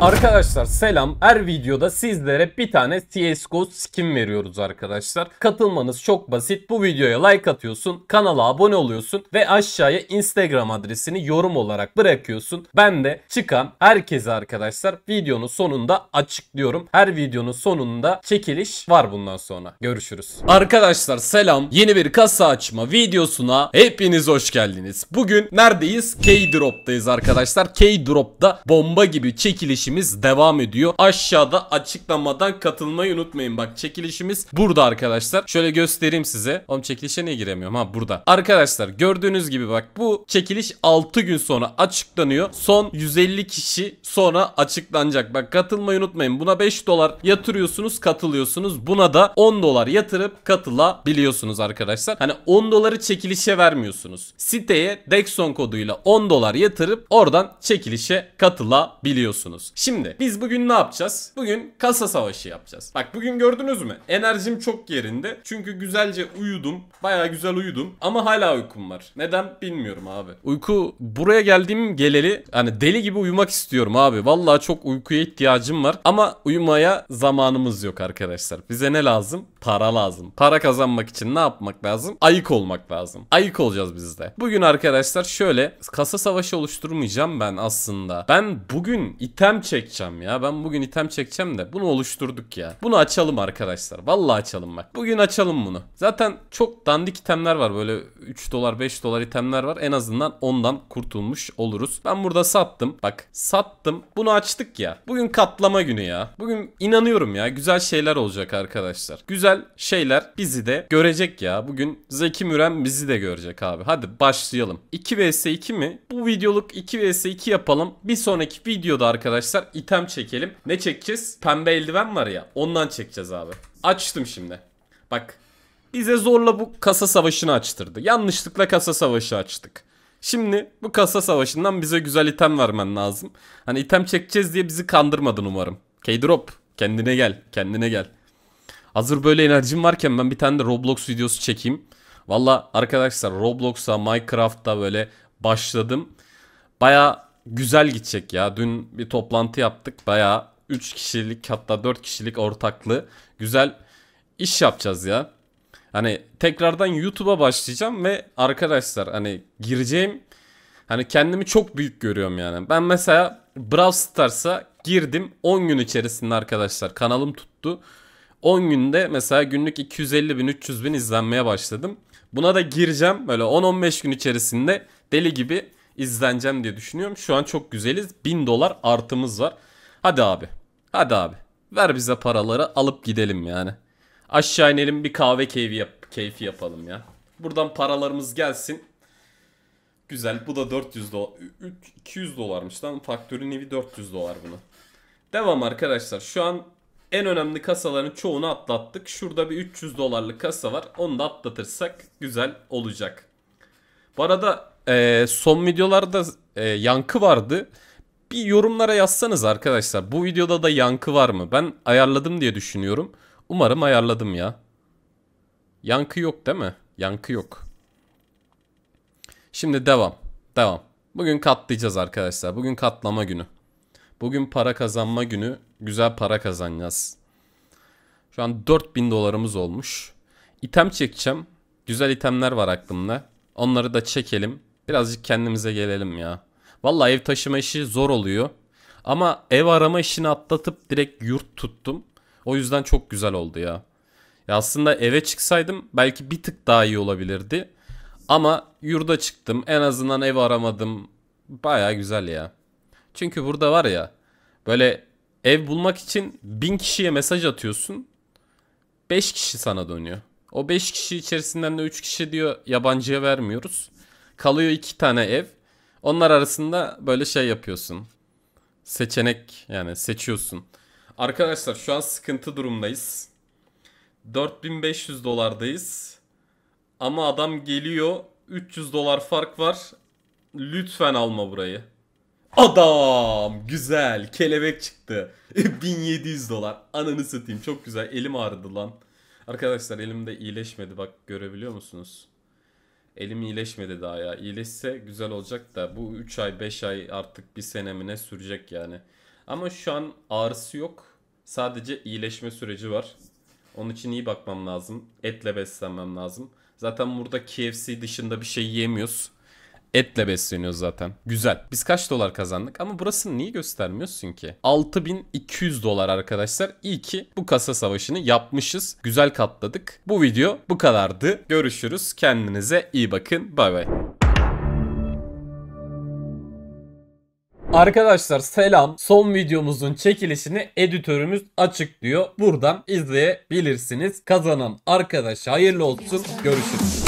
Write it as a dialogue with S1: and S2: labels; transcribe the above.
S1: Arkadaşlar selam. Her videoda sizlere bir tane CSGO skin veriyoruz arkadaşlar. Katılmanız çok basit. Bu videoya like atıyorsun, kanala abone oluyorsun ve aşağıya Instagram adresini yorum olarak bırakıyorsun. Ben de çıkan herkese arkadaşlar videonun sonunda açıklıyorum. Her videonun sonunda çekiliş var bundan sonra. Görüşürüz. Arkadaşlar selam. Yeni bir kasa açma videosuna hepiniz hoş geldiniz. Bugün neredeyiz? K-Drop'tayız arkadaşlar. K-Drop'ta bomba gibi çekiliş çekilişimiz devam ediyor. Aşağıda açıklamadan katılmayı unutmayın. Bak çekilişimiz burada arkadaşlar. Şöyle göstereyim size. Oğlum çekilişe niye giremiyorum? Ha burada. Arkadaşlar gördüğünüz gibi bak bu çekiliş 6 gün sonra açıklanıyor. Son 150 kişi sonra açıklanacak. Bak katılmayı unutmayın. Buna 5 dolar yatırıyorsunuz katılıyorsunuz. Buna da 10 dolar yatırıp katılabiliyorsunuz arkadaşlar. Hani 10 doları çekilişe vermiyorsunuz. Siteye Dexon koduyla 10 dolar yatırıp oradan çekilişe katılabiliyorsunuz. Şimdi biz bugün ne yapacağız? Bugün kasa savaşı yapacağız. Bak bugün gördünüz mü? Enerjim çok yerinde. Çünkü güzelce uyudum. Baya güzel uyudum. Ama hala uykum var. Neden bilmiyorum abi. Uyku buraya geldiğim geleli hani deli gibi uyumak istiyorum abi. Vallahi çok uykuya ihtiyacım var. Ama uyumaya zamanımız yok arkadaşlar. Bize ne lazım? para lazım. Para kazanmak için ne yapmak lazım? Ayık olmak lazım. Ayık olacağız biz de. Bugün arkadaşlar şöyle kasa savaşı oluşturmayacağım ben aslında. Ben bugün item çekeceğim ya. Ben bugün item çekeceğim de bunu oluşturduk ya. Bunu açalım arkadaşlar. Vallahi açalım bak. Bugün açalım bunu. Zaten çok dandik itemler var. Böyle 3 dolar 5 dolar itemler var. En azından ondan kurtulmuş oluruz. Ben burada sattım. Bak sattım. Bunu açtık ya. Bugün katlama günü ya. Bugün inanıyorum ya. Güzel şeyler olacak arkadaşlar. Güzel güzel şeyler bizi de görecek ya. Bugün Zeki Müren bizi de görecek abi. Hadi başlayalım. 2 vs 2 mi? Bu videoluk 2 vs 2 yapalım. Bir sonraki videoda arkadaşlar item çekelim. Ne çekeceğiz? Pembe eldiven var ya. Ondan çekeceğiz abi. Açtım şimdi. Bak. Bize zorla bu kasa savaşını açtırdı. Yanlışlıkla kasa savaşı açtık. Şimdi bu kasa savaşından bize güzel item vermen lazım. Hani item çekeceğiz diye bizi kandırmadın umarım. K-Drop kendine gel kendine gel. Hazır böyle enerjim varken ben bir tane de Roblox videosu çekeyim. Valla arkadaşlar Roblox'a, Minecraft'a böyle başladım. Baya güzel gidecek ya. Dün bir toplantı yaptık. Baya 3 kişilik hatta 4 kişilik ortaklı. Güzel iş yapacağız ya. Hani tekrardan YouTube'a başlayacağım ve arkadaşlar hani gireceğim. Hani kendimi çok büyük görüyorum yani. Ben mesela Brawl Stars'a girdim 10 gün içerisinde arkadaşlar kanalım tuttu. 10 günde mesela günlük 250 bin 300 bin izlenmeye başladım. Buna da gireceğim böyle 10-15 gün içerisinde deli gibi izleneceğim diye düşünüyorum. Şu an çok güzeliz. 1000 dolar artımız var. Hadi abi. Hadi abi. Ver bize paraları alıp gidelim yani. Aşağı inelim bir kahve keyfi, yap keyfi yapalım ya. Buradan paralarımız gelsin. Güzel. Bu da 400 dolar. 200 dolarmış lan. Faktörün evi 400 dolar bunu. Devam arkadaşlar. Şu an en önemli kasaların çoğunu atlattık. Şurada bir 300 dolarlık kasa var. Onu da atlatırsak güzel olacak. Bu arada e, son videolarda e, yankı vardı. Bir yorumlara yazsanız arkadaşlar. Bu videoda da yankı var mı? Ben ayarladım diye düşünüyorum. Umarım ayarladım ya. Yankı yok değil mi? Yankı yok. Şimdi devam. Devam. Bugün katlayacağız arkadaşlar. Bugün katlama günü. Bugün para kazanma günü. Güzel para kazanacağız. Şu an 4000 dolarımız olmuş. İtem çekeceğim. Güzel itemler var aklımda. Onları da çekelim. Birazcık kendimize gelelim ya. Valla ev taşıma işi zor oluyor. Ama ev arama işini atlatıp direkt yurt tuttum. O yüzden çok güzel oldu ya. Ya aslında eve çıksaydım belki bir tık daha iyi olabilirdi. Ama yurda çıktım. En azından ev aramadım. Baya güzel ya. Çünkü burada var ya böyle Ev bulmak için bin kişiye mesaj atıyorsun. Beş kişi sana dönüyor. O beş kişi içerisinden de üç kişi diyor yabancıya vermiyoruz. Kalıyor iki tane ev. Onlar arasında böyle şey yapıyorsun. Seçenek yani seçiyorsun. Arkadaşlar şu an sıkıntı durumdayız. 4500 dolardayız. Ama adam geliyor 300 dolar fark var. Lütfen alma burayı. Adam güzel kelebek çıktı. 1700 dolar. Ananı satayım çok güzel. Elim ağrıdı lan. Arkadaşlar elim de iyileşmedi bak görebiliyor musunuz? Elim iyileşmedi daha ya. İyileşse güzel olacak da bu 3 ay 5 ay artık bir senemine sürecek yani. Ama şu an ağrısı yok. Sadece iyileşme süreci var. Onun için iyi bakmam lazım. Etle beslenmem lazım. Zaten burada KFC dışında bir şey yiyemiyoruz. Etle besleniyor zaten. Güzel. Biz kaç dolar kazandık ama burasını niye göstermiyorsun ki? 6200 dolar arkadaşlar. İyi ki bu kasa savaşını yapmışız. Güzel katladık. Bu video bu kadardı. Görüşürüz. Kendinize iyi bakın. Bay bay. Arkadaşlar selam. Son videomuzun çekilişini editörümüz açıklıyor. Buradan izleyebilirsiniz. Kazanan arkadaş hayırlı olsun. Görüşürüz.